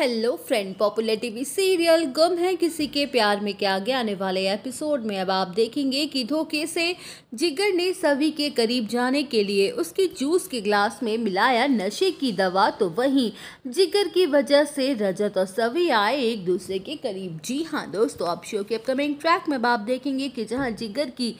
hello friend popular TV serial Ghum Hai Kisi के प्यार में क्या आगे आने वाले एपिसोड में अब आप देखेंगे कि धोखे से जिगर ने सभी के करीब जाने के लिए उसके जूस के ग्लास में मिलाया नशे की दवा तो वहीं जिगर की वजह से रजत और सभी आए एक दूसरे के करीब जी हाँ दोस्तों आप शो के अपकमिंग ट्रैक में अब आप देखेंगे कि जहाँ जिगर की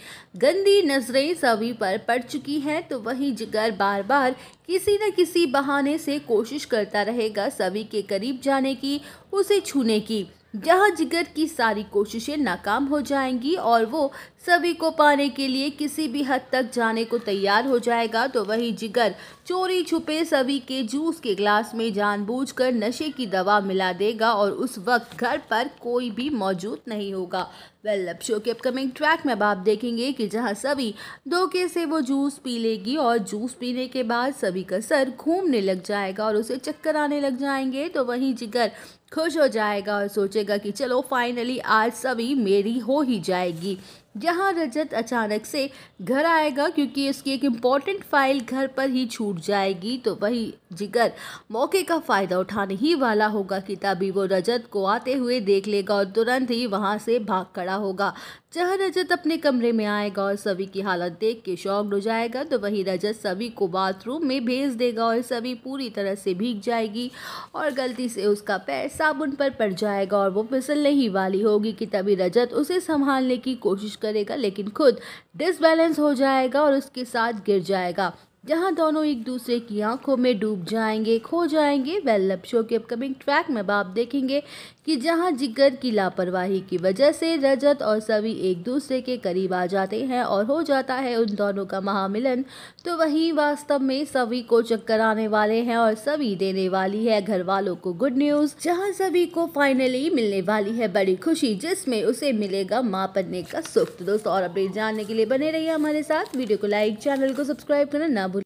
गंदी नजरें सभी पर पड़ चुकी हैं तो वहीं जिगर बार बार किसी न किसी बहाने से कोशिश करता रहेगा सभी के करीब जाने की उसे छूने की जहाँ जिगर की सारी कोशिशें नाकाम हो जाएंगी और वो सभी को पाने के लिए किसी भी हद तक जाने को तैयार हो जाएगा तो वही जिगर चोरी छुपे सभी के जूस के ग्लास में जानबूझकर नशे की दवा मिला देगा और उस वक्त घर पर कोई भी मौजूद नहीं होगा वेल अब शो के अपकमिंग ट्रैक में अब आप देखेंगे कि जहां सभी धोखे से वो जूस पी लेगी और जूस पीने के बाद सभी का सर घूमने लग जाएगा और उसे चक्कर आने लग जाएंगे तो वहीं जिगर खुश हो जाएगा और सोचेगा कि चलो फाइनली आज सभी मेरी हो ही जाएगी यहाँ रजत अचानक से घर आएगा क्योंकि उसकी एक इम्पॉर्टेंट फाइल घर पर ही छूट जाएगी तो वही जिगर मौके का फ़ायदा उठाने ही वाला होगा कि तभी वो रजत को आते हुए देख लेगा और तुरंत ही वहाँ से भाग खड़ा होगा जहाँ रजत अपने कमरे में आएगा और सभी की हालत देख के शौक हो जाएगा तो वही रजत सभी को बाथरूम में भेज देगा और सभी पूरी तरह से भीग जाएगी और गलती से उसका पैर साबुन पर पड़ जाएगा और वो फिसलने ही वाली होगी कि तभी रजत उसे संभालने की कोशिश कर करेगा लेकिन खुद डिसबैलेंस हो जाएगा और उसके साथ गिर जाएगा जहां दोनों एक दूसरे की आंखों में डूब जाएंगे खो जाएंगे वेल लव शो के अपकमिंग ट्रैक में आप देखेंगे कि जहां जिगर की लापरवाही की वजह से रजत और सभी एक दूसरे के करीब आ जाते हैं और हो जाता है उन दोनों का महामिलन तो वहीं वास्तव में सभी को चक्कर आने वाले हैं और सभी देने वाली है घर वालों को गुड न्यूज जहाँ सभी को फाइनली मिलने वाली है बड़ी खुशी जिसमें उसे मिलेगा माँ पन्ने का सुख तो दोस्तों और अपडेट जानने के लिए बने रहिए हमारे साथ वीडियो को लाइक चैनल को सब्सक्राइब करना ना